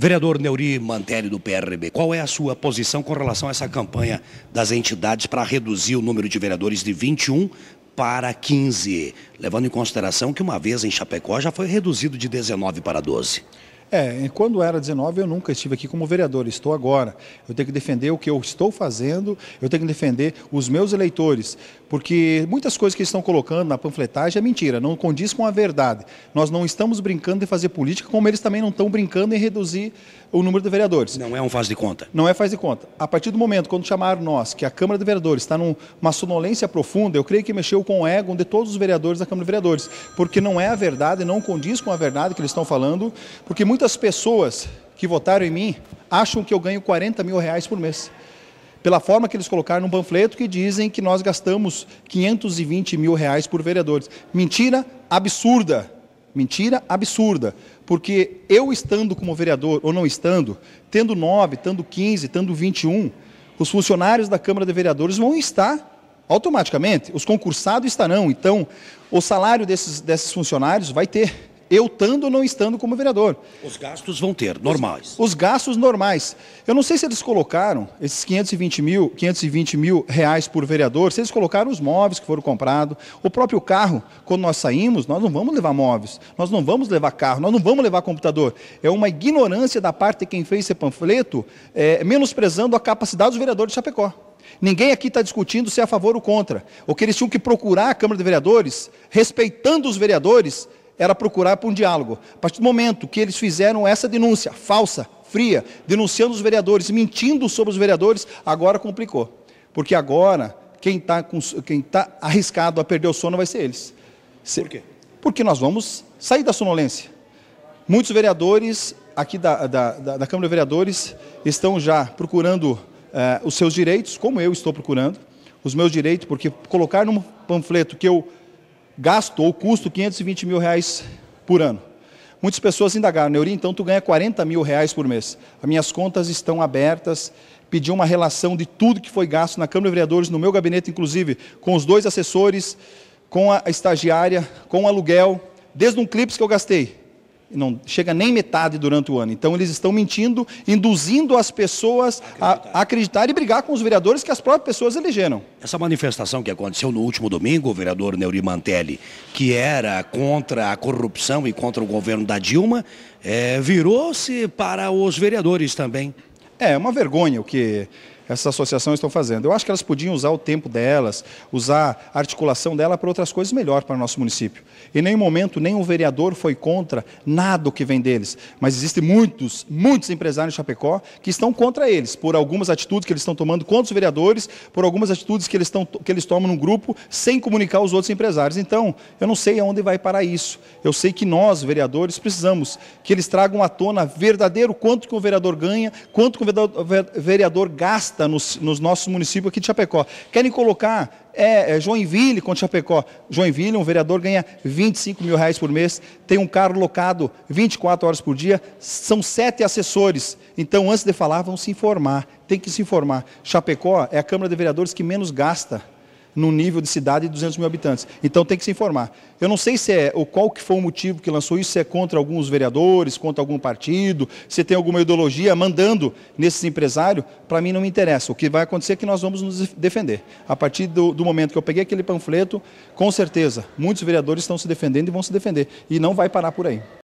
Vereador Neuri Mantelli, do PRB, qual é a sua posição com relação a essa campanha das entidades para reduzir o número de vereadores de 21 para 15, levando em consideração que uma vez em Chapecó já foi reduzido de 19 para 12? É, quando era 19 eu nunca estive aqui como vereador, estou agora. Eu tenho que defender o que eu estou fazendo, eu tenho que defender os meus eleitores, porque muitas coisas que estão colocando na panfletagem é mentira, não condiz com a verdade. Nós não estamos brincando de fazer política, como eles também não estão brincando em reduzir o número de vereadores. Não é um faz de conta. Não é faz de conta. A partir do momento, quando chamaram nós, que a Câmara de Vereadores está numa sonolência profunda, eu creio que mexeu com o ego de todos os vereadores da Câmara de Vereadores, porque não é a verdade, não condiz com a verdade que eles estão falando, porque muitas pessoas que votaram em mim acham que eu ganho 40 mil reais por mês pela forma que eles colocaram num panfleto que dizem que nós gastamos 520 mil reais por vereadores. Mentira absurda. Mentira absurda, porque eu estando como vereador ou não estando, tendo 9, tendo 15, tendo 21, os funcionários da Câmara de Vereadores vão estar automaticamente, os concursados estarão, então o salário desses, desses funcionários vai ter eu estando ou não estando como vereador. Os gastos vão ter, normais. Os, os, gastos normais. Eu não sei se eles colocaram esses 520 mil, 520 mil reais por vereador, se eles colocaram os móveis que foram comprados, o próprio carro, quando nós saímos, nós não vamos levar móveis, nós não vamos levar carro, nós não vamos levar computador. É uma ignorância da parte de quem fez esse panfleto, é, menosprezando a capacidade dos vereadores de Chapecó. Ninguém aqui está discutindo se é a favor ou contra. O que eles tinham que procurar a Câmara de Vereadores, respeitando os vereadores, era procurar por um diálogo. A partir do momento que eles fizeram essa denúncia falsa, fria, denunciando os vereadores, mentindo sobre os vereadores, agora complicou. Porque agora, quem está tá arriscado a perder o sono vai ser eles. Por quê? Porque nós vamos sair da sonolência. Muitos vereadores aqui da, da, da, da Câmara de Vereadores estão já procurando eh, os seus direitos, como eu estou procurando, os meus direitos, porque colocar num panfleto que eu gasto ou custo 520 mil reais por ano. Muitas pessoas indagaram, Neuri, então tu ganha 40 mil reais por mês. As minhas contas estão abertas, pedi uma relação de tudo que foi gasto na Câmara de Vereadores, no meu gabinete, inclusive, com os dois assessores, com a estagiária, com o aluguel, desde um clipe que eu gastei, não chega nem metade durante o ano. Então eles estão mentindo, induzindo as pessoas acreditar. a acreditar e brigar com os vereadores que as próprias pessoas elegeram. Essa manifestação que aconteceu no último domingo, o vereador Neuri Mantelli, que era contra a corrupção e contra o governo da Dilma, é, virou-se para os vereadores também. É, é uma vergonha o que essas associações estão fazendo. Eu acho que elas podiam usar o tempo delas, usar a articulação dela para outras coisas melhor para o nosso município. Em nenhum momento, nenhum vereador foi contra nada o que vem deles. Mas existem muitos, muitos empresários de Chapecó que estão contra eles, por algumas atitudes que eles estão tomando contra os vereadores, por algumas atitudes que eles, estão, que eles tomam num grupo sem comunicar aos outros empresários. Então, eu não sei aonde vai parar isso. Eu sei que nós, vereadores, precisamos que eles tragam à tona verdadeiro quanto que o vereador ganha, quanto que o vereador gasta nos, nos nossos municípios aqui de Chapecó. Querem colocar é, é, Joinville contra Chapecó. Joinville, um vereador ganha 25 mil reais por mês, tem um carro locado 24 horas por dia, são sete assessores. Então, antes de falar, vão se informar, tem que se informar. Chapecó é a Câmara de Vereadores que menos gasta num nível de cidade de 200 mil habitantes. Então tem que se informar. Eu não sei se é ou qual que foi o motivo que lançou isso, se é contra alguns vereadores, contra algum partido, se tem alguma ideologia mandando nesses empresários, para mim não me interessa. O que vai acontecer é que nós vamos nos defender. A partir do, do momento que eu peguei aquele panfleto, com certeza, muitos vereadores estão se defendendo e vão se defender. E não vai parar por aí.